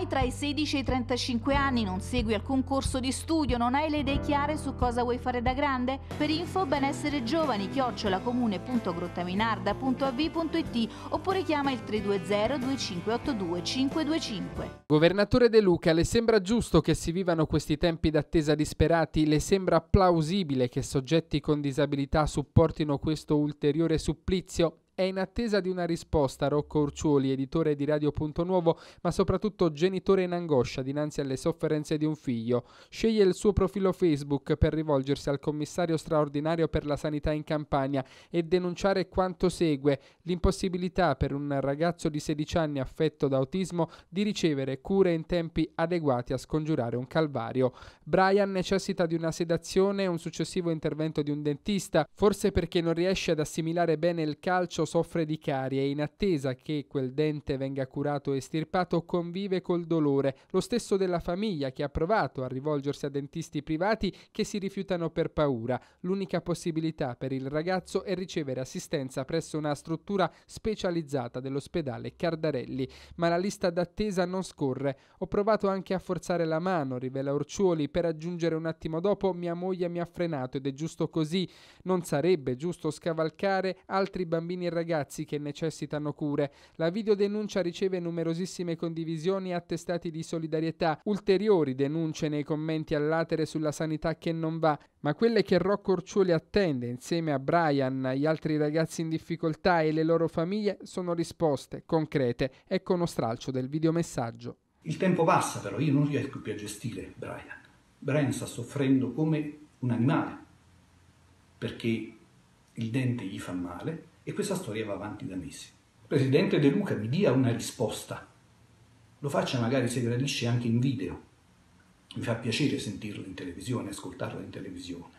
hai tra i 16 e i 35 anni, non segui alcun corso di studio, non hai le idee chiare su cosa vuoi fare da grande? Per info benessere giovani chiocciolacomune.grottaminarda.av.it oppure chiama il 320 2582 525. Governatore De Luca, le sembra giusto che si vivano questi tempi d'attesa disperati? Le sembra plausibile che soggetti con disabilità supportino questo ulteriore supplizio? è in attesa di una risposta Rocco Urciuoli, editore di Radio.Nuovo, ma soprattutto genitore in angoscia dinanzi alle sofferenze di un figlio. Sceglie il suo profilo Facebook per rivolgersi al commissario straordinario per la sanità in Campania e denunciare quanto segue, l'impossibilità per un ragazzo di 16 anni affetto da autismo di ricevere cure in tempi adeguati a scongiurare un calvario. Brian necessita di una sedazione e un successivo intervento di un dentista, forse perché non riesce ad assimilare bene il calcio soffre di carie e in attesa che quel dente venga curato e estirpato convive col dolore, lo stesso della famiglia che ha provato a rivolgersi a dentisti privati che si rifiutano per paura. L'unica possibilità per il ragazzo è ricevere assistenza presso una struttura specializzata dell'ospedale Cardarelli, ma la lista d'attesa non scorre. Ho provato anche a forzare la mano, rivela Orciuoli, per aggiungere un attimo dopo mia moglie mi ha frenato ed è giusto così. Non sarebbe giusto scavalcare altri bambini e ragazzi ragazzi che necessitano cure. La videodenuncia riceve numerosissime condivisioni e attestati di solidarietà, ulteriori denunce nei commenti all'atere sulla sanità che non va, ma quelle che Rocco Orcioli attende insieme a Brian, gli altri ragazzi in difficoltà e le loro famiglie sono risposte concrete Ecco uno stralcio del videomessaggio. Il tempo passa però, io non riesco più a gestire Brian. Brian sta soffrendo come un animale, perché il dente gli fa male, e questa storia va avanti da mesi. Presidente De Luca mi dia una risposta. Lo faccia magari se gradisce anche in video. Mi fa piacere sentirlo in televisione, ascoltarlo in televisione.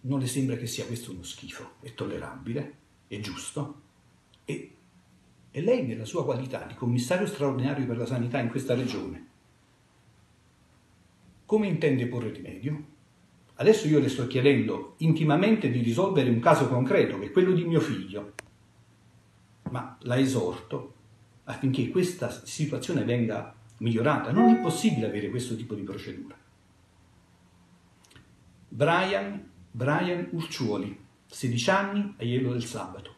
Non le sembra che sia questo uno schifo? È tollerabile? È giusto? E, e lei nella sua qualità di commissario straordinario per la sanità in questa regione, come intende porre rimedio? Adesso io le sto chiedendo intimamente di risolvere un caso concreto, che è quello di mio figlio, ma la esorto affinché questa situazione venga migliorata. Non è possibile avere questo tipo di procedura. Brian, Brian Urciuoli, 16 anni, a Iello del Sabato.